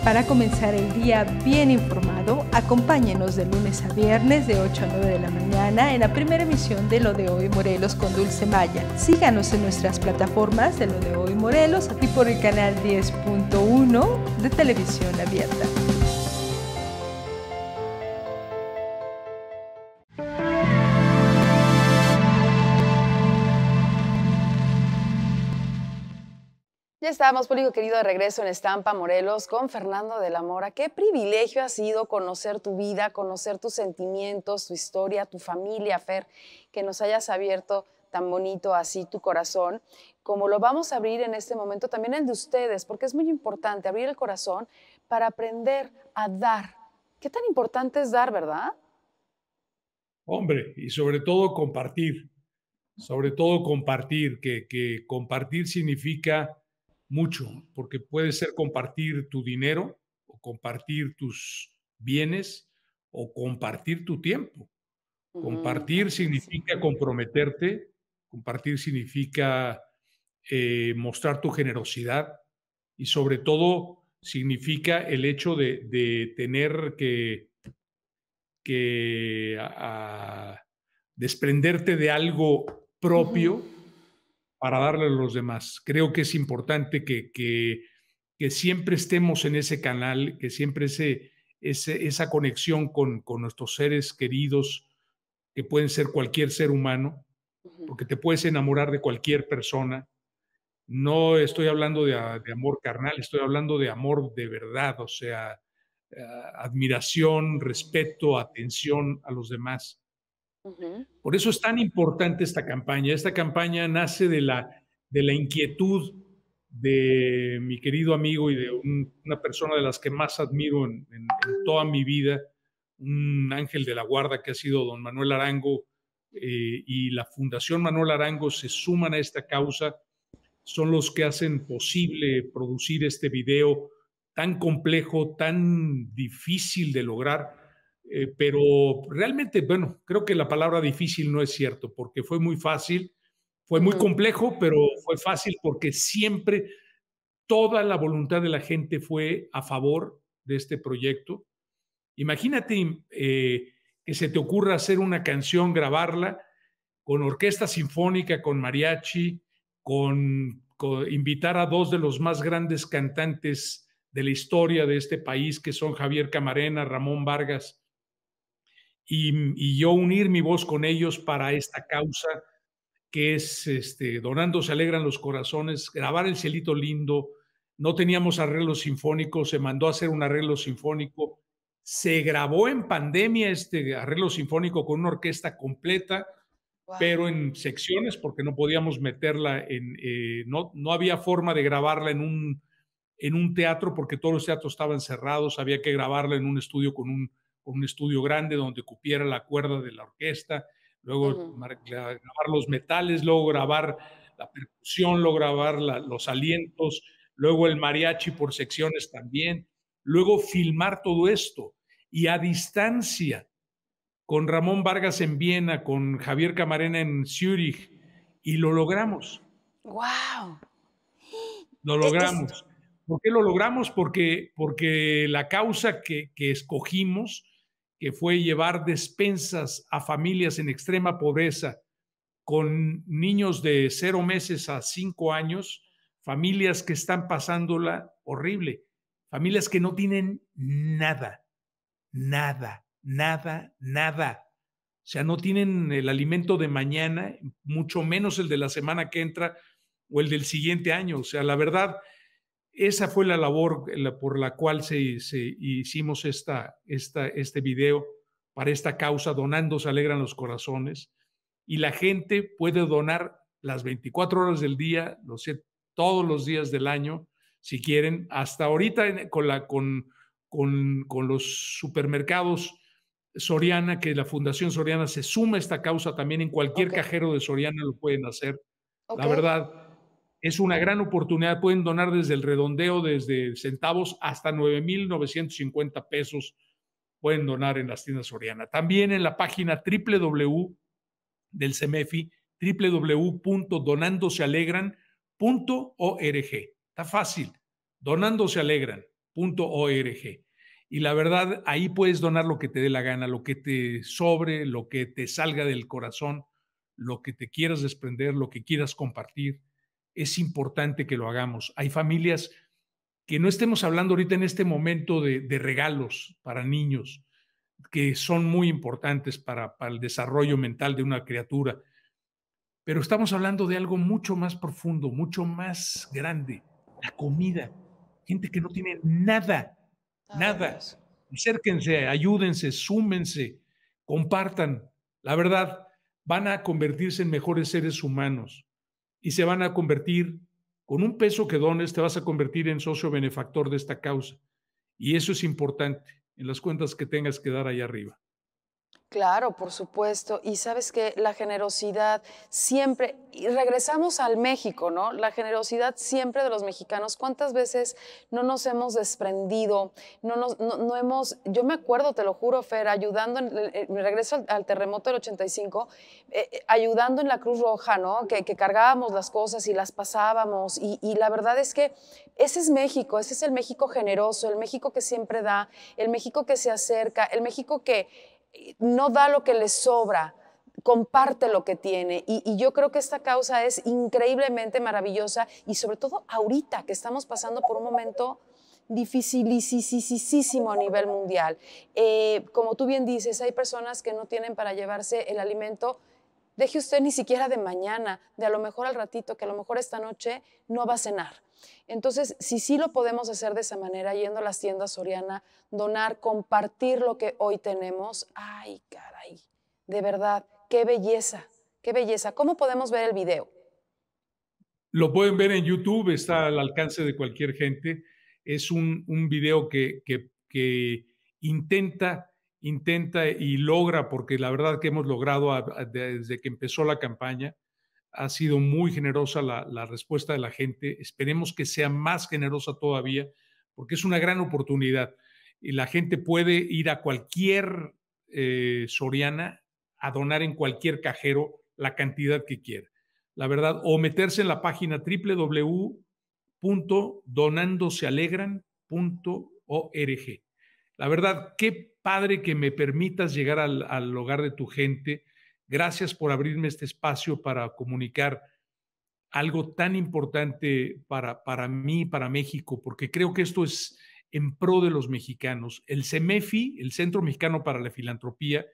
Para comenzar el día bien informado, acompáñenos de lunes a viernes de 8 a 9 de la mañana en la primera emisión de Lo de Hoy Morelos con Dulce Maya. Síganos en nuestras plataformas de Lo de Hoy Morelos, y por el canal 10.1 de Televisión Abierta. Ya estamos, público querido, de regreso en Estampa Morelos con Fernando de la Mora. Qué privilegio ha sido conocer tu vida, conocer tus sentimientos, tu historia, tu familia, Fer, que nos hayas abierto tan bonito así tu corazón, como lo vamos a abrir en este momento también el de ustedes, porque es muy importante abrir el corazón para aprender a dar. ¿Qué tan importante es dar, verdad? Hombre, y sobre todo compartir, sobre todo compartir, que, que compartir significa mucho, porque puede ser compartir tu dinero o compartir tus bienes o compartir tu tiempo. Compartir significa comprometerte, compartir significa eh, mostrar tu generosidad y sobre todo significa el hecho de, tener que, desprenderte de algo propio para darle a los demás. Creo que es importante que, siempre estemos en ese canal, que siempre ese, esa conexión con, nuestros seres queridos, que pueden ser cualquier ser humano, porque te puedes enamorar de cualquier persona. No estoy hablando de amor carnal, estoy hablando de amor de verdad, o sea, eh, admiración, respeto, atención a los demás. Por eso es tan importante esta campaña. Esta campaña nace de la, de la inquietud de mi querido amigo y de una persona de las que más admiro en, toda mi vida, un ángel de la guarda que ha sido don Manuel Arango eh, y la Fundación Manuel Arango se suman a esta causa, son los que hacen posible producir este video tan complejo, tan difícil de lograr, eh, pero realmente, bueno, creo que la palabra difícil no es cierto, porque fue muy fácil, fue muy complejo, pero fue fácil porque siempre toda la voluntad de la gente fue a favor de este proyecto. Imagínate eh, que se te ocurra hacer una canción, grabarla con orquesta sinfónica, con mariachi, con, con invitar a dos de los más grandes cantantes de la historia de este país, que son Javier Camarena, Ramón Vargas y, yo unir mi voz con ellos para esta causa que es este, Donando se alegran los corazones, grabar el cielito lindo, no teníamos arreglo sinfónico, se mandó a hacer un arreglo sinfónico, se grabó en pandemia este arreglo sinfónico con una orquesta completa, pero en secciones porque no podíamos meterla en, eh, no, no había forma de grabarla en un, en un teatro porque todos los teatros estaban cerrados, había que grabarla en un estudio con un un estudio grande donde cupiera la cuerda de la orquesta, luego grabar los metales, luego grabar la percusión, luego grabar los alientos, luego el mariachi por secciones también, luego filmar todo esto y a distancia con Ramón Vargas en Viena, con Javier Camarena en Zúrich y lo logramos. ¡Wow! Lo logramos. ¿Por qué lo logramos? Porque, porque la causa que, que escogimos que fue llevar despensas a familias en extrema pobreza, con niños de cero meses a cinco años, familias que están pasándola horrible, familias que no tienen nada, nada, nada, nada. O sea, no tienen el alimento de mañana, mucho menos el de la semana que entra o el del siguiente año. O sea, la verdad, esa fue la labor por la cual se, hicimos esta, este video para esta causa, donando se alegran los corazones. Y la gente puede donar las 24 horas del día, los, todos los días del año, si quieren. Hasta ahorita con, los supermercados Soriana, que la Fundación Soriana se suma a esta causa también, en cualquier cajero de Soriana lo pueden hacer. La verdad, es una gran oportunidad. Pueden donar desde el redondeo, desde centavos hasta 9,950 pesos. Pueden donar en las tiendas Soriana. También en la página www del CEMEFI, www.donandosealegran.org. Está fácil, donandosealegran.org. Y la verdad, ahí puedes donar lo que te dé la gana, lo que te sobre, lo que te salga del corazón, lo que te quieras desprender, lo que quieras compartir es importante que lo hagamos. Hay familias que no estemos hablando ahorita en este momento de, regalos para niños, que son muy importantes para, el desarrollo mental de una criatura, pero estamos hablando de algo mucho más profundo, mucho más grande, la comida. Gente que no tiene nada, nada. Acérquense, ayúdense, súmense, compartan. La verdad, van a convertirse en mejores seres humanos y se van a convertir, con un peso que dones, te vas a convertir en socio benefactor de esta causa. Y eso es importante en las cuentas que tengas que dar ahí arriba. Claro, por supuesto. Y sabes que la generosidad siempre, y regresamos al México, ¿no? La generosidad siempre de los mexicanos. ¿Cuántas veces no nos hemos desprendido? No, nos, hemos, yo me acuerdo, te lo juro, Fer, ayudando, en, me regreso al, terremoto del 85, eh, eh, ayudando en la Cruz Roja, ¿no? Que, cargábamos las cosas y las pasábamos. y la verdad es que ese es México, ese es el México generoso, el México que siempre da, el México que se acerca, el México que no da lo que le sobra, comparte lo que tiene. Y, yo creo que esta causa es increíblemente maravillosa y sobre todo ahorita que estamos pasando por un momento dificilísimo a nivel mundial. Eh, como tú bien dices, hay personas que no tienen para llevarse el alimento Deje usted ni siquiera de mañana, de a lo mejor al ratito, que a lo mejor esta noche no va a cenar. Entonces, si sí lo podemos hacer de esa manera, yendo a las tiendas Soriana, donar, compartir lo que hoy tenemos, ay, caray, de verdad, qué belleza, qué belleza. ¿Cómo podemos ver el video? Lo pueden ver en YouTube, está al alcance de cualquier gente. Es un, un video que intenta intenta y logra, porque la verdad que hemos logrado desde que empezó la campaña, ha sido muy generosa la, respuesta de la gente. Esperemos que sea más generosa todavía, porque es una gran oportunidad. Y la gente puede ir a cualquier eh, Soriana a donar en cualquier cajero la cantidad que quiera. La verdad, o meterse en la página www.donandosealegran.org la verdad, qué padre que me permitas llegar al, hogar de tu gente. Gracias por abrirme este espacio para comunicar algo tan importante para, para mí, para México, porque creo que esto es en pro de los mexicanos. El CEMEFI, el Centro Mexicano para la Filantropía,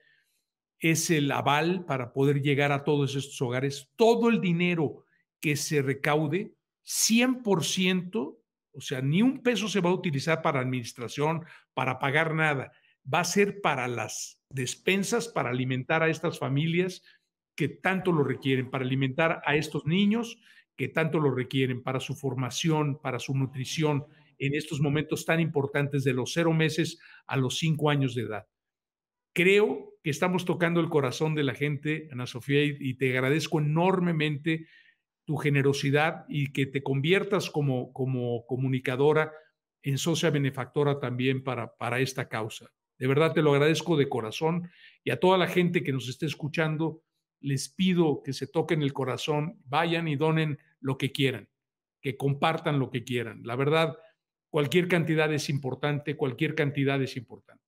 es el aval para poder llegar a todos estos hogares. Todo el dinero que se recaude, 100% o sea, ni un peso se va a utilizar para administración, para pagar nada. Va a ser para las despensas, para alimentar a estas familias que tanto lo requieren, para alimentar a estos niños que tanto lo requieren, para su formación, para su nutrición en estos momentos tan importantes de los cero meses a los cinco años de edad. Creo que estamos tocando el corazón de la gente, Ana Sofía, y te agradezco enormemente tu generosidad y que te conviertas como, como comunicadora en socia benefactora también para, para esta causa. De verdad te lo agradezco de corazón y a toda la gente que nos esté escuchando, les pido que se toquen el corazón, vayan y donen lo que quieran, que compartan lo que quieran. La verdad, cualquier cantidad es importante, cualquier cantidad es importante,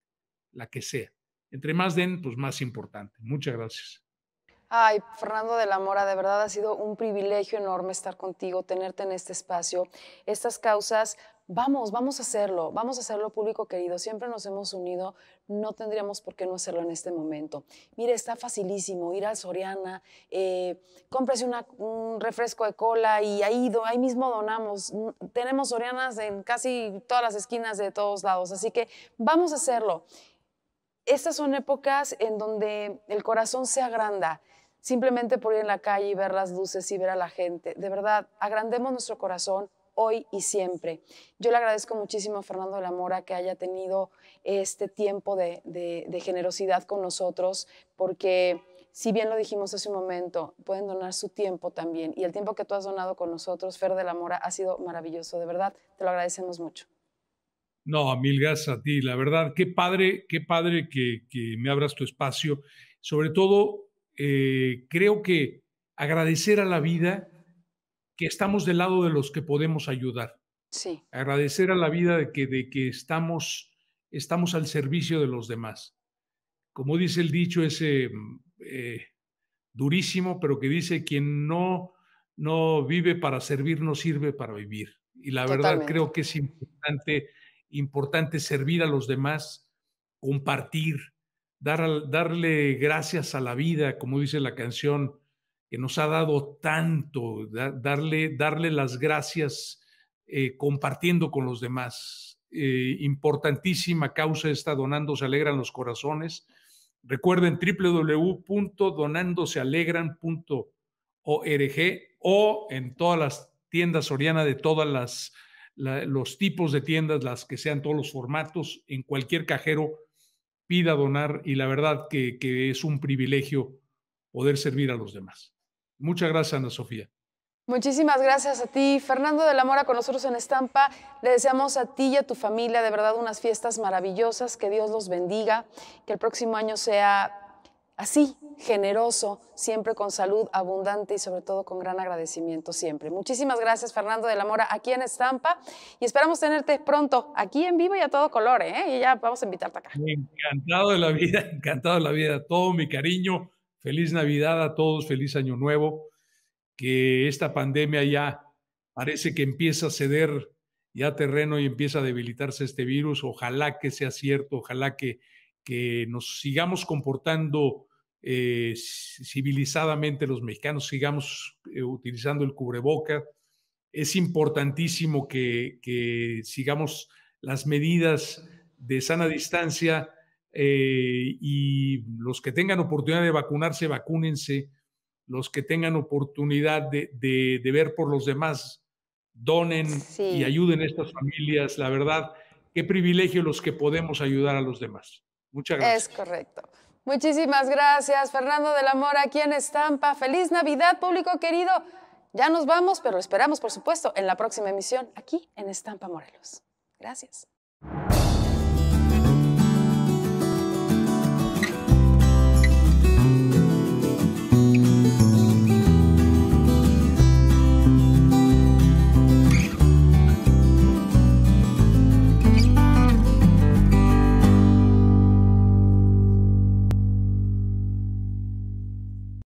la que sea. Entre más den, pues más importante. Muchas gracias. Ay, Fernando de la Mora, de verdad ha sido un privilegio enorme estar contigo, tenerte en este espacio. Estas causas, vamos, vamos a hacerlo, vamos a hacerlo público querido. Siempre nos hemos unido, no tendríamos por qué no hacerlo en este momento. Mire, está facilísimo ir al Soriana, eh, cómprese un refresco de cola y ahí, ahí mismo donamos. Tenemos Sorianas en casi todas las esquinas de todos lados, así que vamos a hacerlo. Estas son épocas en donde el corazón se agranda simplemente por ir en la calle y ver las luces y ver a la gente. De verdad, agrandemos nuestro corazón hoy y siempre. Yo le agradezco muchísimo a Fernando de la Mora que haya tenido este tiempo de, generosidad con nosotros, porque si bien lo dijimos hace un momento, pueden donar su tiempo también. Y el tiempo que tú has donado con nosotros, Fer de la Mora, ha sido maravilloso. De verdad, te lo agradecemos mucho. No, mil gracias a ti. La verdad, qué padre, qué padre que, que me abras tu espacio. Sobre todo, eh, creo que agradecer a la vida que estamos del lado de los que podemos ayudar. Sí. Agradecer a la vida de que, de que estamos, estamos al servicio de los demás. Como dice el dicho ese mm, eh, durísimo, pero que dice, quien no, no vive para servir, no sirve para vivir. Y la verdad creo que es importante, importante servir a los demás, compartir, darle gracias a la vida, como dice la canción, que nos ha dado tanto, darle, darle las gracias eh, compartiendo con los demás. Eh, importantísima causa está Donando Se Alegran los Corazones. Recuerden www.donandosealegran.org o en todas las tiendas Soriana de todas las los tipos de tiendas, las que sean todos los formatos, en cualquier cajero pida donar y la verdad que, es un privilegio poder servir a los demás. Muchas gracias, Ana Sofía. Muchísimas gracias a ti, Fernando de la Mora, con nosotros en Estampa. Le deseamos a ti y a tu familia de verdad unas fiestas maravillosas, que Dios los bendiga, que el próximo año sea así, generoso, siempre con salud abundante y sobre todo con gran agradecimiento siempre. Muchísimas gracias Fernando de la Mora aquí en Estampa y esperamos tenerte pronto aquí en vivo y a todo color, ¿eh? Y ya vamos a invitarte acá. Encantado de la vida, encantado de la vida, todo mi cariño, feliz Navidad a todos, feliz año nuevo, que esta pandemia ya parece que empieza a ceder ya terreno y empieza a debilitarse este virus, ojalá que sea cierto, ojalá que, que nos sigamos comportando eh, civilizadamente los mexicanos sigamos eh, utilizando el cubreboca. Es importantísimo que, sigamos las medidas de sana distancia eh, y los que tengan oportunidad de vacunarse, vacúnense. Los que tengan oportunidad de, ver por los demás, donen y ayuden a estas familias. La verdad, qué privilegio los que podemos ayudar a los demás. Muchas gracias. Es correcto. Muchísimas gracias, Fernando de la Mora, aquí en Estampa. Feliz Navidad, público querido. Ya nos vamos, pero lo esperamos, por supuesto, en la próxima emisión, aquí en Estampa Morelos. Gracias.